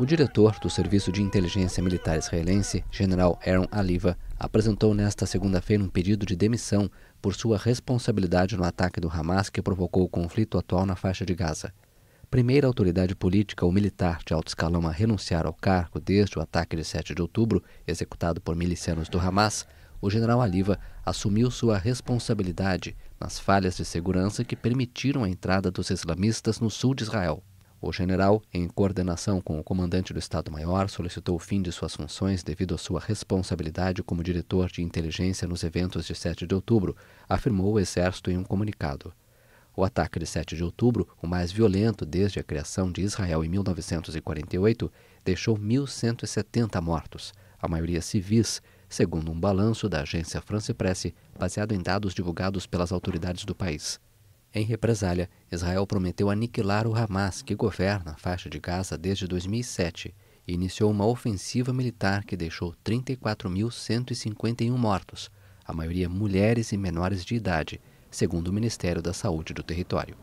O diretor do Serviço de Inteligência Militar Israelense, General Aaron Aliva, apresentou nesta segunda-feira um pedido de demissão por sua responsabilidade no ataque do Hamas que provocou o conflito atual na faixa de Gaza. Primeira autoridade política ou militar de alto escalão a renunciar ao cargo desde o ataque de 7 de outubro, executado por milicianos do Hamas, o general Aliva assumiu sua responsabilidade nas falhas de segurança que permitiram a entrada dos islamistas no sul de Israel. O general, em coordenação com o comandante do Estado-Maior, solicitou o fim de suas funções devido à sua responsabilidade como diretor de inteligência nos eventos de 7 de outubro, afirmou o Exército em um comunicado. O ataque de 7 de outubro, o mais violento desde a criação de Israel em 1948, deixou 1.170 mortos, a maioria civis, segundo um balanço da agência France Presse, baseado em dados divulgados pelas autoridades do país. Em represália, Israel prometeu aniquilar o Hamas, que governa a faixa de Gaza desde 2007, e iniciou uma ofensiva militar que deixou 34.151 mortos, a maioria mulheres e menores de idade, segundo o Ministério da Saúde do território.